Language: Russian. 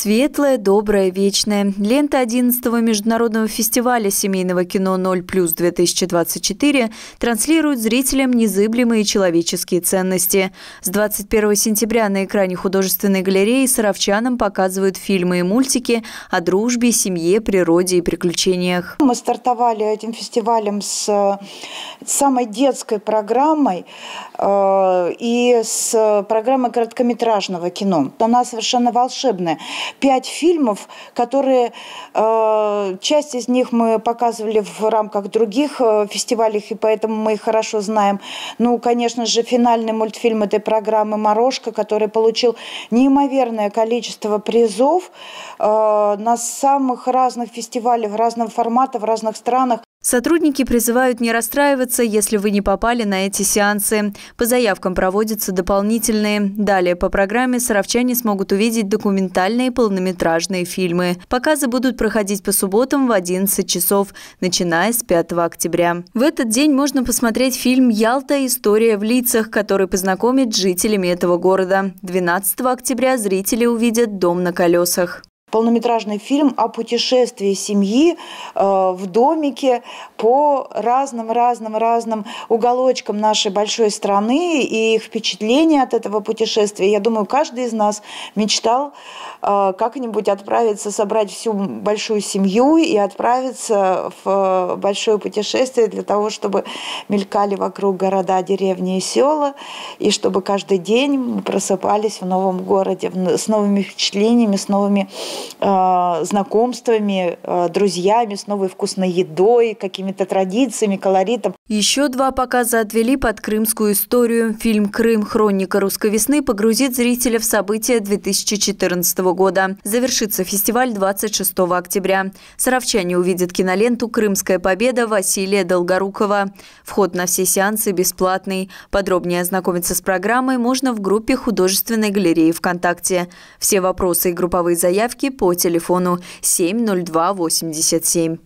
Светлое, доброе, вечное. Лента 11-го международного фестиваля семейного кино 0 плюс 2024 транслирует зрителям незыблемые человеческие ценности. С 21 сентября на экране художественной галереи саровчанам показывают фильмы и мультики о дружбе, семье, природе и приключениях. Мы стартовали этим фестивалем с э, самой детской программой. Э, и с программой короткометражного кино. Она совершенно волшебная. Пять фильмов, которые э, часть из них мы показывали в рамках других э, фестивалей, и поэтому мы их хорошо знаем. Ну, конечно же, финальный мультфильм этой программы «Морошка», который получил неимоверное количество призов на самых разных фестивалях, разных форматах, в разных странах. Сотрудники призывают не расстраиваться, если вы не попали на эти сеансы. По заявкам проводятся дополнительные. Далее по программе саровчане смогут увидеть документальные полнометражные фильмы. Показы будут проходить по субботам в 11 часов, начиная с 5 октября. В этот день можно посмотреть фильм «Ялта. История в лицах», который познакомит жителями этого города. 12 октября зрители увидят «Дом на колесах» полнометражный фильм о путешествии семьи э, в домике по разным-разным-разным уголочкам нашей большой страны и их впечатления от этого путешествия. Я думаю, каждый из нас мечтал э, как-нибудь отправиться, собрать всю большую семью и отправиться в большое путешествие для того, чтобы мелькали вокруг города, деревни и села, и чтобы каждый день мы просыпались в новом городе, с новыми впечатлениями, с новыми Э, знакомствами, э, друзьями, с новой вкусной едой, какими-то традициями, колоритом. Еще два показа отвели под крымскую историю. Фильм «Крым. Хроника русской весны» погрузит зрителя в события 2014 года. Завершится фестиваль 26 октября. Саровчане увидят киноленту «Крымская победа» Василия Долгорукова. Вход на все сеансы бесплатный. Подробнее ознакомиться с программой можно в группе художественной галереи ВКонтакте. Все вопросы и групповые заявки по телефону 70287.